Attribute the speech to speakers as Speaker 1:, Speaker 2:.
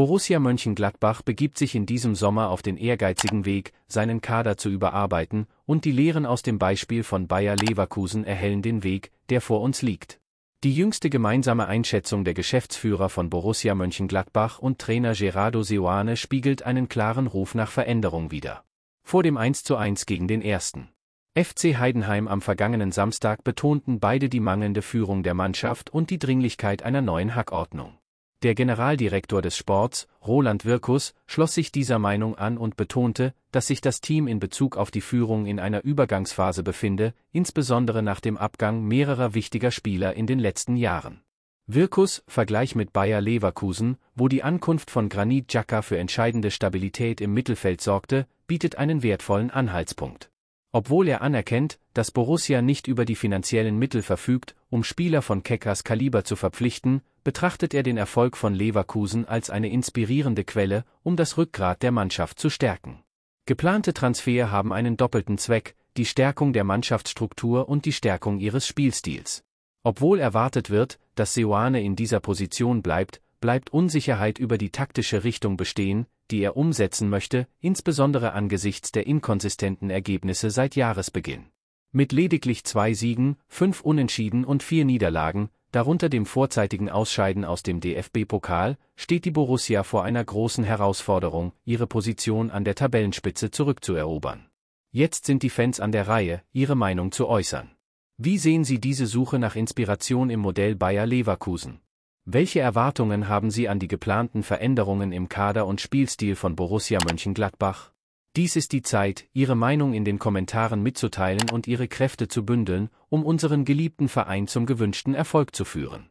Speaker 1: Borussia Mönchengladbach begibt sich in diesem Sommer auf den ehrgeizigen Weg, seinen Kader zu überarbeiten, und die Lehren aus dem Beispiel von Bayer Leverkusen erhellen den Weg, der vor uns liegt. Die jüngste gemeinsame Einschätzung der Geschäftsführer von Borussia Mönchengladbach und Trainer Gerardo Seoane spiegelt einen klaren Ruf nach Veränderung wider. Vor dem 1:1 gegen den ersten. FC Heidenheim am vergangenen Samstag betonten beide die mangelnde Führung der Mannschaft und die Dringlichkeit einer neuen Hackordnung. Der Generaldirektor des Sports, Roland Wirkus, schloss sich dieser Meinung an und betonte, dass sich das Team in Bezug auf die Führung in einer Übergangsphase befinde, insbesondere nach dem Abgang mehrerer wichtiger Spieler in den letzten Jahren. Wirkus Vergleich mit Bayer Leverkusen, wo die Ankunft von Granit Xhaka für entscheidende Stabilität im Mittelfeld sorgte, bietet einen wertvollen Anhaltspunkt. Obwohl er anerkennt, dass Borussia nicht über die finanziellen Mittel verfügt, um Spieler von Keckers Kaliber zu verpflichten, betrachtet er den Erfolg von Leverkusen als eine inspirierende Quelle, um das Rückgrat der Mannschaft zu stärken. Geplante Transfer haben einen doppelten Zweck, die Stärkung der Mannschaftsstruktur und die Stärkung ihres Spielstils. Obwohl erwartet wird, dass Seoane in dieser Position bleibt, bleibt Unsicherheit über die taktische Richtung bestehen, die er umsetzen möchte, insbesondere angesichts der inkonsistenten Ergebnisse seit Jahresbeginn. Mit lediglich zwei Siegen, fünf Unentschieden und vier Niederlagen, darunter dem vorzeitigen Ausscheiden aus dem DFB-Pokal, steht die Borussia vor einer großen Herausforderung, ihre Position an der Tabellenspitze zurückzuerobern. Jetzt sind die Fans an der Reihe, ihre Meinung zu äußern. Wie sehen Sie diese Suche nach Inspiration im Modell Bayer Leverkusen? Welche Erwartungen haben Sie an die geplanten Veränderungen im Kader und Spielstil von Borussia Mönchengladbach? Dies ist die Zeit, Ihre Meinung in den Kommentaren mitzuteilen und Ihre Kräfte zu bündeln, um unseren geliebten Verein zum gewünschten Erfolg zu führen.